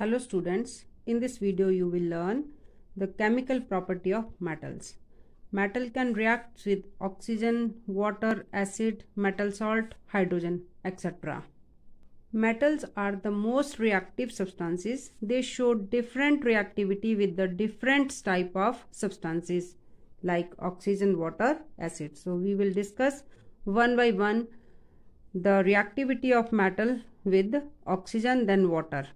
Hello students, in this video you will learn the chemical property of metals. Metal can react with oxygen, water, acid, metal salt, hydrogen, etc. Metals are the most reactive substances. They show different reactivity with the different type of substances like oxygen, water, acid. So we will discuss one by one the reactivity of metal with oxygen then water.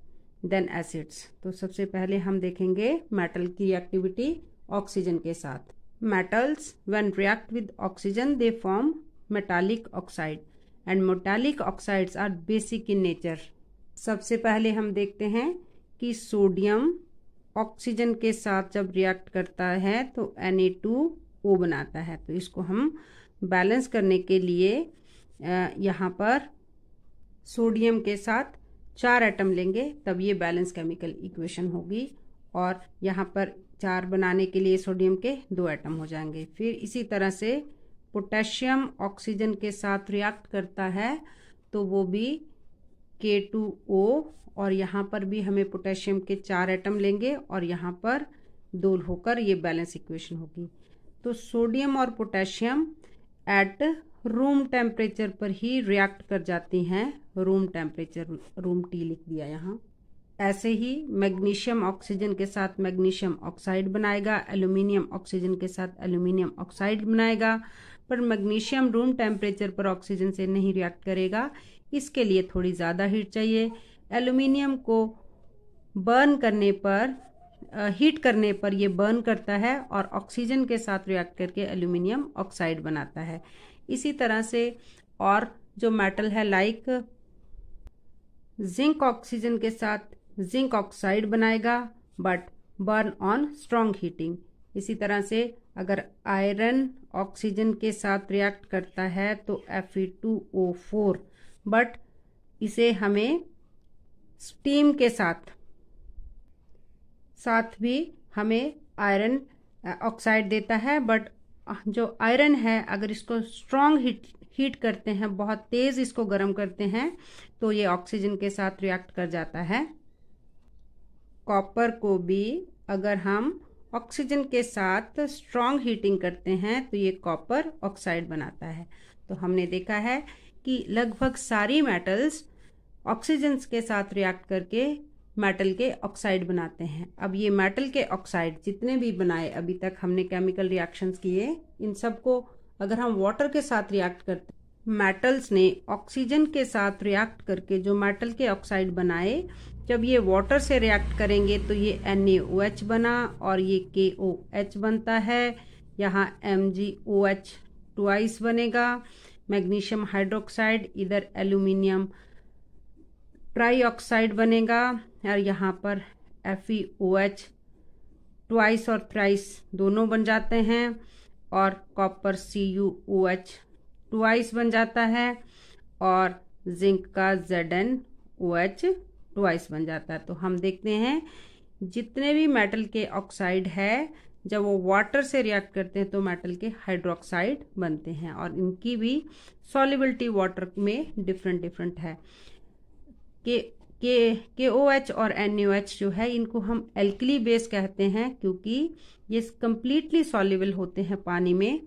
Then acids तो सबसे पहले हम देखेंगे metal की reactivity oxygen के साथ metals when react with oxygen they form metallic oxide and metallic oxides are basic in nature सबसे पहले हम देखते हैं कि सोडियम ऑक्सीजन के साथ जब रिएक्ट करता है तो Na2O बनाता है तो इसको हम बैलेंस करने के लिए यहाँ पर सोडियम के साथ चार एटम लेंगे तब ये बैलेंस केमिकल इक्वेशन होगी और यहाँ पर चार बनाने के लिए सोडियम के दो एटम हो जाएंगे फिर इसी तरह से पोटेशियम ऑक्सीजन के साथ रिएक्ट करता है तो वो भी के टू ओ और यहाँ पर भी हमें पोटेशियम के चार एटम लेंगे और यहाँ पर दो होकर ये बैलेंस इक्वेशन होगी तो सोडियम और पोटेशियम एट रूम टेम्परेचर पर ही रिएक्ट कर जाती हैं रूम टेम्परेचर रूम टी लिख दिया यहाँ ऐसे ही मैग्नीशियम ऑक्सीजन के साथ मैग्नीशियम ऑक्साइड बनाएगा एल्यूमिनियम ऑक्सीजन के साथ एल्यूमिनियम ऑक्साइड बनाएगा पर मैग्नीशियम रूम टेम्परेचर पर ऑक्सीजन से नहीं रिएक्ट करेगा इसके लिए थोड़ी ज़्यादा हीट चाहिए एल्यूमिनियम को बर्न करने पर हीट करने पर यह बर्न करता है और ऑक्सीजन के साथ रिएक्ट करके एल्यूमिनियम ऑक्साइड बनाता है इसी तरह से और जो मेटल है लाइक जिंक ऑक्सीजन के साथ जिंक ऑक्साइड बनाएगा but burn on strong heating इसी तरह से अगर आयरन ऑक्सीजन के साथ रिएक्ट करता है तो फोर बट इसे हमें स्टीम के साथ साथ भी हमें आयरन ऑक्साइड देता है बट जो आयरन है अगर इसको स्ट्रॉन्ग हीट हीट करते हैं बहुत तेज़ इसको गर्म करते हैं तो ये ऑक्सीजन के साथ रिएक्ट कर जाता है कॉपर को भी अगर हम ऑक्सीजन के साथ स्ट्रॉन्ग हीटिंग करते हैं तो ये कॉपर ऑक्साइड बनाता है तो हमने देखा है कि लगभग सारी मेटल्स ऑक्सीजन के साथ रिएक्ट करके मेटल के ऑक्साइड बनाते हैं अब ये मेटल के ऑक्साइड जितने भी बनाए अभी तक हमने केमिकल रिएक्शंस किए इन सब को अगर हम वाटर के साथ रिएक्ट करते मेटल्स ने ऑक्सीजन के साथ रिएक्ट करके जो मेटल के ऑक्साइड बनाए जब ये वाटर से रिएक्ट करेंगे तो ये एच बना और ये एच बनता है यहाँ टू आइस बनेगा मैग्नीशियम हाइड्रोक्साइड इधर एल्यूमिनियम ट्राई ऑक्साइड बनेगा और यहाँ पर F E O H twice और थ्राइस दोनों बन जाते हैं और copper C U O H twice बन जाता है और जिंक का Z N O H twice बन जाता है तो हम देखते हैं जितने भी मेटल के ऑक्साइड है जब वो वाटर से रिएक्ट करते हैं तो मेटल के हाइड्रोक्साइड बनते हैं और इनकी भी सॉलिबिलिटी वाटर में डिफरेंट डिफरेंट है K K K O H और एन ओ एच जो है इनको हम एल्कली बेस कहते हैं क्योंकि ये कम्प्लीटली सॉल्युबल होते हैं पानी में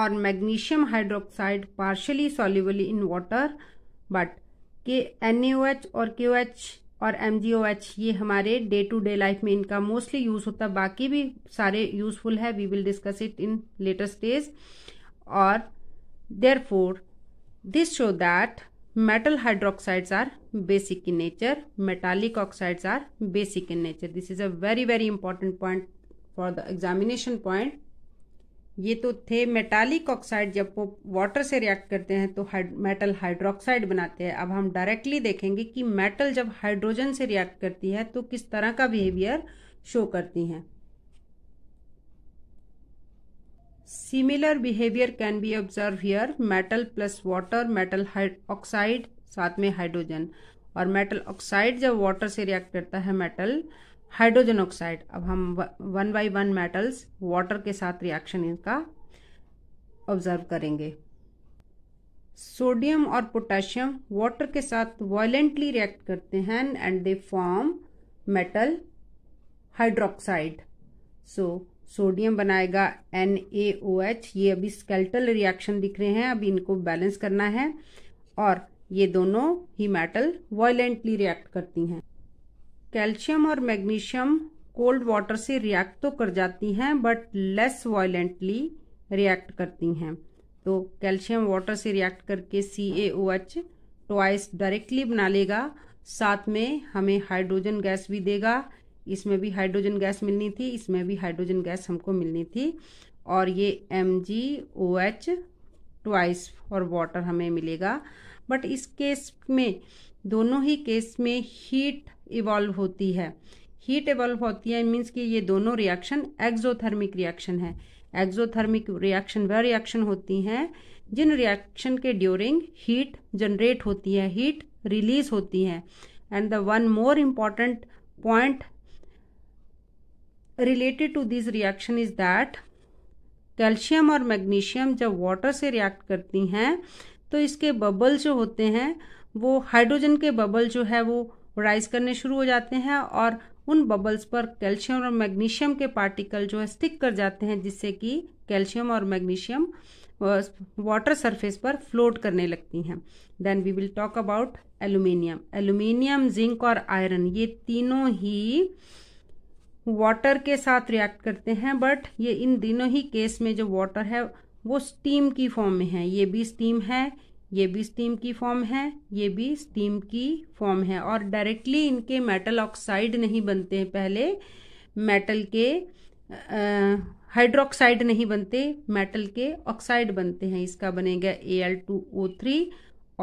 और magnesium hydroxide partially soluble in water but K N O H और के ओ एच और एम जी ओ एच ये हमारे डे टू डे लाइफ में इनका मोस्टली यूज होता है बाकी भी सारे यूजफुल है we will discuss it in latest days और therefore this show that metal hydroxides are basic in nature metallic oxides are basic in nature this is a very very important point for the examination point ये तो थे metallic oxide जब वो water से react करते हैं तो metal hydroxide बनाते हैं अब हम डायरेक्टली देखेंगे कि मेटल जब हाइड्रोजन से रिएक्ट करती है तो किस तरह का बिहेवियर शो करती हैं similar behaviour can be observe here metal plus water metal oxide साथ में हाइड्रोजन और मेटल ऑक्साइड जब वाटर से रिएक्ट करता है मेटल हाइड्रोजन ऑक्साइड अब हम one by one metals water के साथ रिएक्शन इनका ऑब्जर्व करेंगे सोडियम और पोटेशियम वाटर के साथ वायलेंटली रिएक्ट करते हैं and they form metal hydroxide so sodium बनाएगा एन ए ओ एच ये अभी स्केल्टल रिएक्शन दिख रहे हैं अभी इनको बैलेंस करना है और ये दोनों ही मेटल वायलेंटली रिएक्ट करती हैं कैल्शियम और मैग्नीशियम कोल्ड वाटर से रिएक्ट तो कर जाती हैं बट लेस वायलेंटली रिएक्ट करती हैं तो कैल्शियम वाटर से रिएक्ट करके C A O H twice directly बना लेगा साथ में हमें हाइड्रोजन गैस भी देगा इसमें भी हाइड्रोजन गैस मिलनी थी इसमें भी हाइड्रोजन गैस हमको मिलनी थी और ये M G O H twice for water हमें मिलेगा बट इस केस में दोनों ही केस में हीट इवॉल्व होती है हीट इवॉल्व होती है मीन्स कि ये दोनों रिएक्शन एक्जोथर्मिक रिएक्शन है एक्जोथर्मिक रिएक्शन वह रिएक्शन होती हैं जिन रिएक्शन के ड्यूरिंग हीट जनरेट होती है हीट रिलीज होती है and the one more important point related to this reaction is that calcium और मैग्नीशियम जब वाटर से रिएक्ट करती हैं तो इसके बबल जो होते हैं वो हाइड्रोजन के बबल जो है वो राइज करने शुरू हो जाते हैं और उन बबल्स पर कैल्शियम और मैग्नीशियम के पार्टिकल जो है स्टिक कर जाते हैं जिससे कि कैल्शियम और मैग्नीशियम वाटर सरफेस पर फ्लोट करने लगती हैं then we will talk about aluminium aluminium zinc और आयरन ये तीनों ही वाटर के साथ रिएक्ट करते हैं बट ये इन दिनों ही केस में जो वाटर है वो स्टीम की फॉर्म में है ये भी स्टीम है ये भी स्टीम की फॉर्म है ये भी स्टीम की फॉर्म है और डायरेक्टली इनके मेटल ऑक्साइड नहीं बनते हैं पहले मेटल के हाइड्रोक्साइड नहीं बनते मेटल के ऑक्साइड बनते हैं इसका बनेगा A L two O three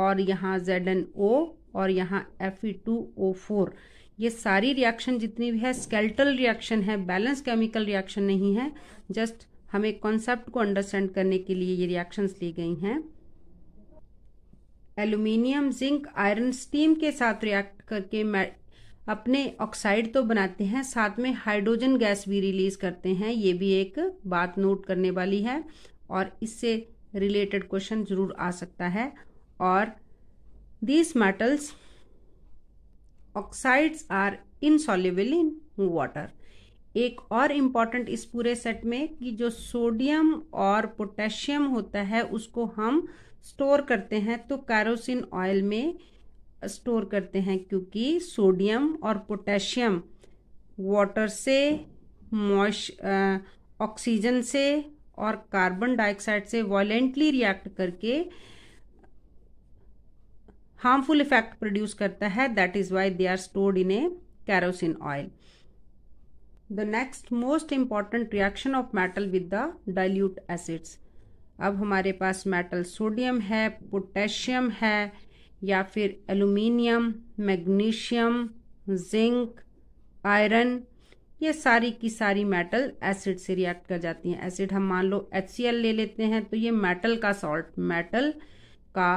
और यहाँ जेड एन ओ और यहाँ F E two O four ये सारी रिएक्शन जितनी भी है स्केल्टल रिएक्शन है बैलेंस केमिकल रिएक्शन नहीं है जस्ट हमें कॉन्सेप्ट को अंडरस्टैंड करने के लिए ये रिएक्शंस ली गई हैं एल्यूमिनियम जिंक आयरन स्टीम के साथ रिएक्ट करके अपने ऑक्साइड तो बनाते हैं साथ में हाइड्रोजन गैस भी रिलीज करते हैं ये भी एक बात नोट करने वाली है और इससे रिलेटेड क्वेश्चन जरूर आ सकता है और these metals oxides are insoluble in water एक और इम्पॉर्टेंट इस पूरे सेट में कि जो सोडियम और पोटेशियम होता है उसको हम स्टोर करते हैं तो कैरोसिन ऑयल में स्टोर करते हैं क्योंकि सोडियम और पोटेशियम वाटर से मॉइश ऑक्सीजन से और कार्बन डाइऑक्साइड से वॉलेंटली रिएक्ट करके हार्मफुल इफेक्ट प्रोड्यूस करता है that is why they are stored in a kerosene oil the next most important reaction of metal with the dilute acids अब हमारे पास मेटल सोडियम है पोटेशियम है या फिर एलुमिनियम मैग्नीशियम जिंक आयरन ये सारी की सारी मेटल एसिड से रिएक्ट कर जाती हैं एसिड हम मान लो एच ले लेते हैं तो ये मेटल का सॉल्ट मेटल का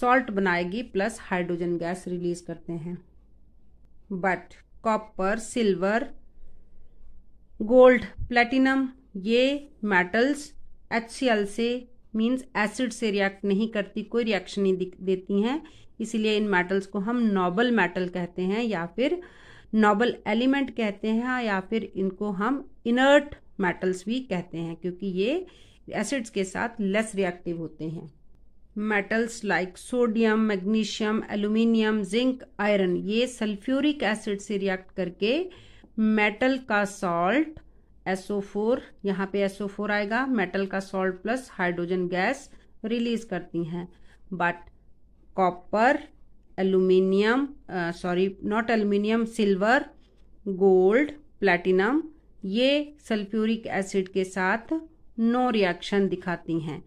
सॉल्ट बनाएगी प्लस हाइड्रोजन गैस रिलीज करते हैं but copper silver gold platinum ये मेटल्स एच से मीन्स एसिड से रिएक्ट नहीं करती कोई रिएक्शन नहीं देती हैं इसीलिए इन मेटल्स को हम नोबल मेटल कहते हैं या फिर नोबल एलिमेंट कहते हैं या फिर इनको हम इनर्ट मेटल्स भी कहते हैं क्योंकि ये एसिड्स के साथ लेस रिएक्टिव होते हैं metals like sodium magnesium aluminium zinc iron ये सल्फ्यूरिक एसिड से रिएक्ट करके मेटल का सॉल्ट SO4 यहाँ पे SO4 आएगा मेटल का salt plus hydrogen gas release करती हैं but copper aluminium sorry not aluminium silver gold platinum ये सल्फ्यूरिक एसिड के साथ नो रिएक्शन दिखाती हैं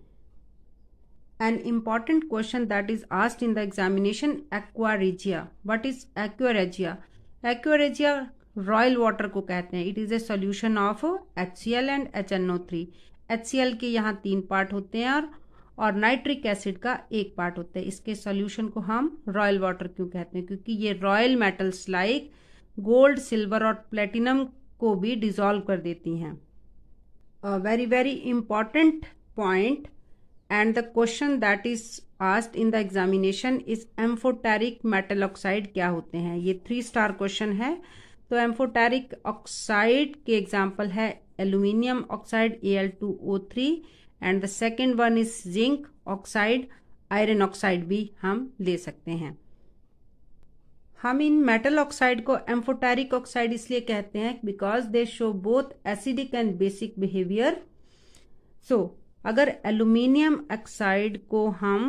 an important question that is asked in the examination aquaregia what is aquaregia aquaregia royal water को कहते हैं it is a solution of H C L and H N O three H C L के यहाँ तीन part होते हैं और और नाइट्रिक एसिड का एक पार्ट होता है इसके सॉल्यूशन को हम रॉयल वाटर क्यों कहते हैं क्योंकि ये royal metals like gold silver और प्लेटिनम को भी डिजॉल्व कर देती हैं very very important point and the question that is asked in the examination is amphoteric metal oxide क्या होते हैं ये थ्री स्टार क्वेश्चन है तो एम्फोटेरिक ऑक्साइड के एग्जाम्पल है aluminium oxide A L two O three and the second one is zinc oxide iron oxide भी हम ले सकते हैं हम इन मेटल ऑक्साइड को एम्फोटेरिक ऑक्साइड इसलिए कहते हैं because they show both acidic and basic behaviour so अगर एल्यूमिनियम ऑक्साइड को हम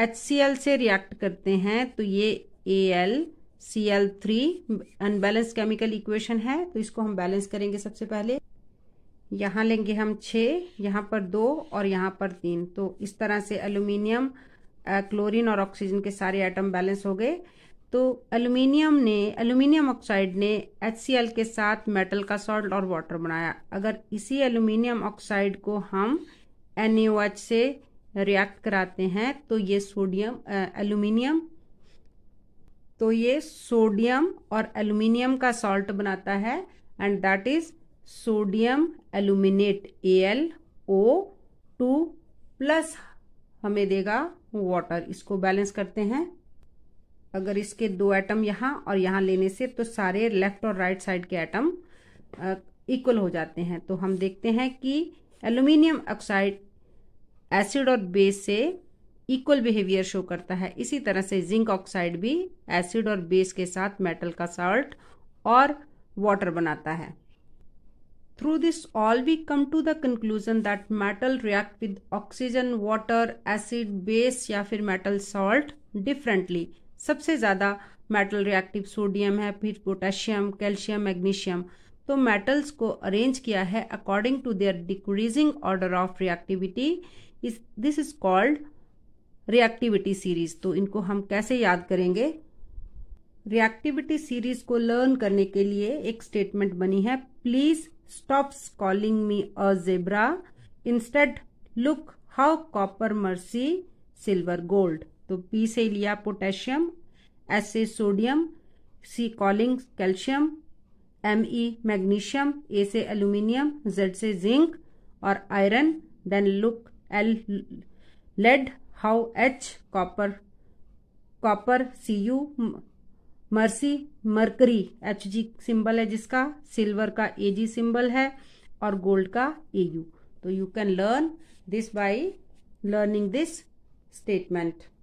HCl से रिएक्ट करते हैं तो ये L three unbalance chemical equation है तो इसको हम बैलेंस करेंगे सबसे पहले यहाँ लेंगे हम छ यहाँ पर दो और यहाँ पर तीन तो इस तरह से एल्यूमिनियम क्लोरीन और ऑक्सीजन के सारे आइटम बैलेंस हो गए तो एल्यूमिनियम ने एल्यूमिनियम ऑक्साइड ने HCl के साथ मेटल का सॉल्ट और वाटर बनाया अगर इसी एल्यूमिनियम ऑक्साइड को हम एन से रिएक्ट कराते हैं तो ये सोडियम एल्यूमिनियम तो ये सोडियम और एल्यूमिनियम का सॉल्ट बनाता है and that is sodium aluminate A L O two plus हमें देगा वाटर इसको बैलेंस करते हैं अगर इसके दो एटम यहां और यहां लेने से तो सारे लेफ्ट और राइट साइड के एटम इक्वल हो जाते हैं तो हम देखते हैं कि एल्यूमिनियम ऑक्साइड एसिड और बेस से इक्वल बिहेवियर शो करता है इसी तरह से जिंक ऑक्साइड भी एसिड और बेस के साथ मेटल का साल्ट और वाटर बनाता है through this all we come to the conclusion that metal react with oxygen water acid base या फिर मेटल सॉल्ट डिफरेंटली सबसे ज़्यादा मेटल रिएक्टिव सोडियम है फिर पोटेशियम कैल्शियम मैग्नीशियम तो मेटल्स को अरेंज किया है according to their decreasing order of reactivity इस this is called reactivity series तो इनको हम कैसे याद करेंगे रिएक्टिविटी सीरीज को लर्न करने के लिए एक स्टेटमेंट बनी है please stop calling me a zebra instead look how copper mercy silver gold तो पी से लिया पोटेशियम एस से sodium C calling calcium M E magnesium A से एल्यूमिनियम जेड से जिंक और iron then look L lead how H copper copper C U mercy mercury H G symbol है जिसका silver का ए जी symbol है और gold का ए यू तो you can learn this by learning this statement